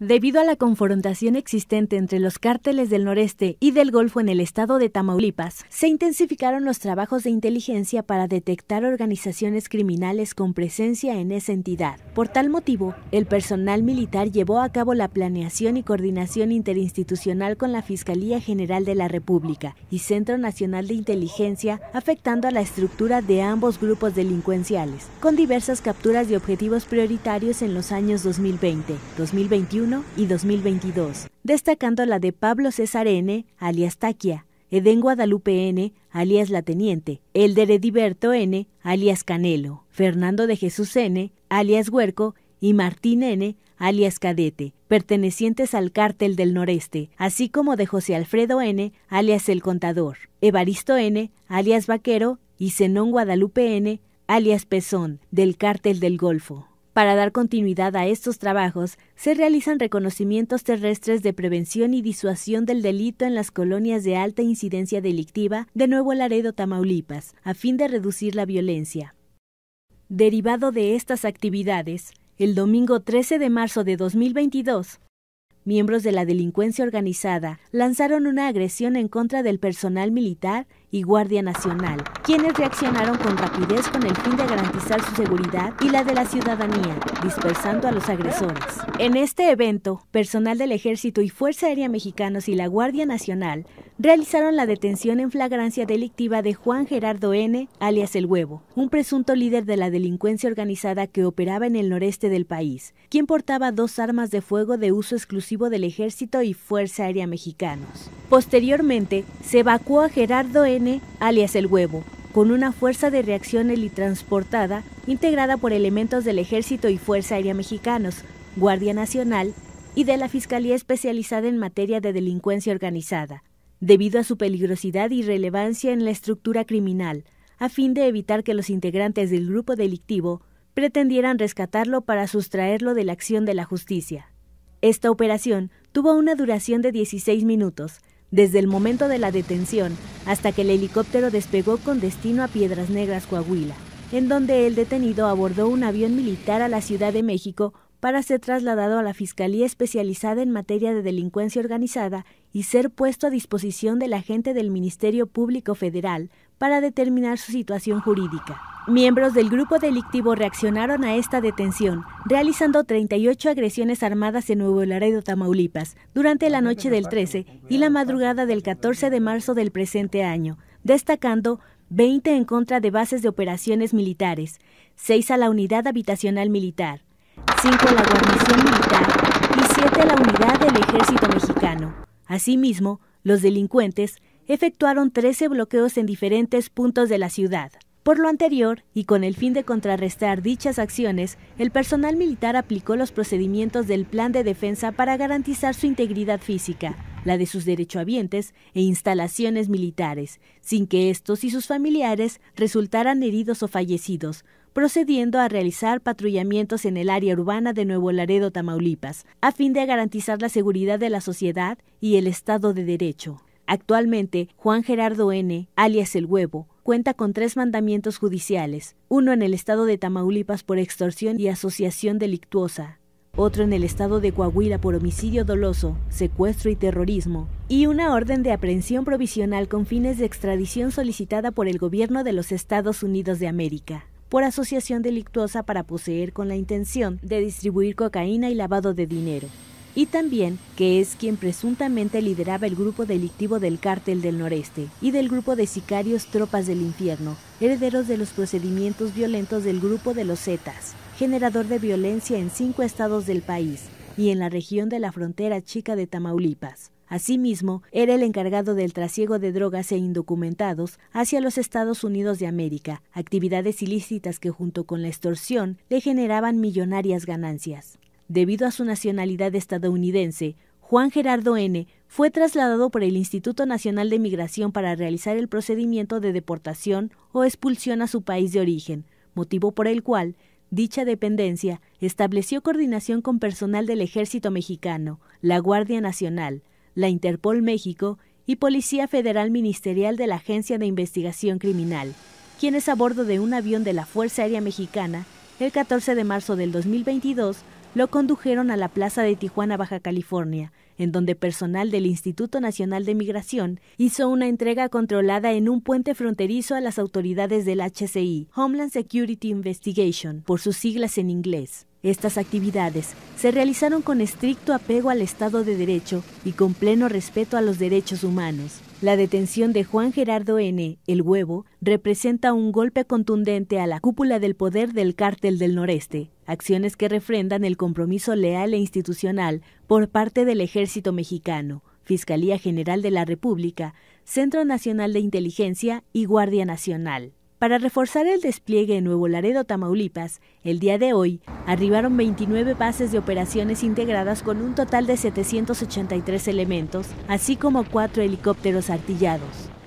Debido a la confrontación existente entre los cárteles del noreste y del Golfo en el estado de Tamaulipas, se intensificaron los trabajos de inteligencia para detectar organizaciones criminales con presencia en esa entidad. Por tal motivo, el personal militar llevó a cabo la planeación y coordinación interinstitucional con la Fiscalía General de la República y Centro Nacional de Inteligencia, afectando a la estructura de ambos grupos delincuenciales, con diversas capturas de objetivos prioritarios en los años 2020, 2021, y 2022, destacando la de Pablo César N., alias Taquia, Edén Guadalupe N., alias La Teniente, de Ediberto N., alias Canelo, Fernando de Jesús N., alias Huerco, y Martín N., alias Cadete, pertenecientes al cártel del noreste, así como de José Alfredo N., alias El Contador, Evaristo N., alias Vaquero, y Zenón Guadalupe N., alias Pezón, del cártel del Golfo. Para dar continuidad a estos trabajos, se realizan reconocimientos terrestres de prevención y disuasión del delito en las colonias de alta incidencia delictiva de Nuevo Laredo, Tamaulipas, a fin de reducir la violencia. Derivado de estas actividades, el domingo 13 de marzo de 2022, miembros de la delincuencia organizada lanzaron una agresión en contra del personal militar y Guardia Nacional, quienes reaccionaron con rapidez con el fin de garantizar su seguridad y la de la ciudadanía, dispersando a los agresores. En este evento, personal del Ejército y Fuerza Aérea Mexicanos y la Guardia Nacional realizaron la detención en flagrancia delictiva de Juan Gerardo N., alias El Huevo, un presunto líder de la delincuencia organizada que operaba en el noreste del país, quien portaba dos armas de fuego de uso exclusivo del Ejército y Fuerza Aérea Mexicanos. Posteriormente, se evacuó a Gerardo N., alias El Huevo, con una fuerza de reacción elitransportada integrada por elementos del Ejército y Fuerza Aérea Mexicanos, Guardia Nacional y de la Fiscalía Especializada en Materia de Delincuencia Organizada, debido a su peligrosidad y relevancia en la estructura criminal, a fin de evitar que los integrantes del grupo delictivo pretendieran rescatarlo para sustraerlo de la acción de la justicia. Esta operación tuvo una duración de 16 minutos, desde el momento de la detención hasta que el helicóptero despegó con destino a Piedras Negras, Coahuila, en donde el detenido abordó un avión militar a la Ciudad de México para ser trasladado a la Fiscalía Especializada en Materia de Delincuencia Organizada y ser puesto a disposición de la del Ministerio Público Federal para determinar su situación jurídica. Miembros del grupo delictivo reaccionaron a esta detención, realizando 38 agresiones armadas en Nuevo Laredo, Tamaulipas, durante la noche del 13 y la madrugada del 14 de marzo del presente año, destacando 20 en contra de bases de operaciones militares, 6 a la unidad habitacional militar, 5 a la guarnición militar y 7 a la unidad del ejército mexicano. Asimismo, los delincuentes efectuaron 13 bloqueos en diferentes puntos de la ciudad, por lo anterior, y con el fin de contrarrestar dichas acciones, el personal militar aplicó los procedimientos del Plan de Defensa para garantizar su integridad física, la de sus derechohabientes e instalaciones militares, sin que estos y sus familiares resultaran heridos o fallecidos, procediendo a realizar patrullamientos en el área urbana de Nuevo Laredo, Tamaulipas, a fin de garantizar la seguridad de la sociedad y el Estado de Derecho. Actualmente, Juan Gerardo N., alias El Huevo, cuenta con tres mandamientos judiciales, uno en el estado de Tamaulipas por extorsión y asociación delictuosa, otro en el estado de Coahuila por homicidio doloso, secuestro y terrorismo, y una orden de aprehensión provisional con fines de extradición solicitada por el gobierno de los Estados Unidos de América por asociación delictuosa para poseer con la intención de distribuir cocaína y lavado de dinero y también que es quien presuntamente lideraba el grupo delictivo del cártel del noreste y del grupo de sicarios Tropas del Infierno, herederos de los procedimientos violentos del grupo de los Zetas, generador de violencia en cinco estados del país y en la región de la frontera chica de Tamaulipas. Asimismo, era el encargado del trasiego de drogas e indocumentados hacia los Estados Unidos de América, actividades ilícitas que junto con la extorsión le generaban millonarias ganancias. Debido a su nacionalidad estadounidense, Juan Gerardo N. fue trasladado por el Instituto Nacional de Migración para realizar el procedimiento de deportación o expulsión a su país de origen, motivo por el cual dicha dependencia estableció coordinación con personal del Ejército Mexicano, la Guardia Nacional, la Interpol México y Policía Federal Ministerial de la Agencia de Investigación Criminal, quienes a bordo de un avión de la Fuerza Aérea Mexicana, el 14 de marzo del 2022, lo condujeron a la plaza de Tijuana, Baja California, en donde personal del Instituto Nacional de Migración hizo una entrega controlada en un puente fronterizo a las autoridades del HCI, Homeland Security Investigation, por sus siglas en inglés. Estas actividades se realizaron con estricto apego al Estado de Derecho y con pleno respeto a los derechos humanos. La detención de Juan Gerardo N., el huevo, representa un golpe contundente a la cúpula del poder del cártel del noreste, acciones que refrendan el compromiso leal e institucional por parte del Ejército Mexicano, Fiscalía General de la República, Centro Nacional de Inteligencia y Guardia Nacional. Para reforzar el despliegue en Nuevo Laredo, Tamaulipas, el día de hoy arribaron 29 bases de operaciones integradas con un total de 783 elementos, así como cuatro helicópteros artillados.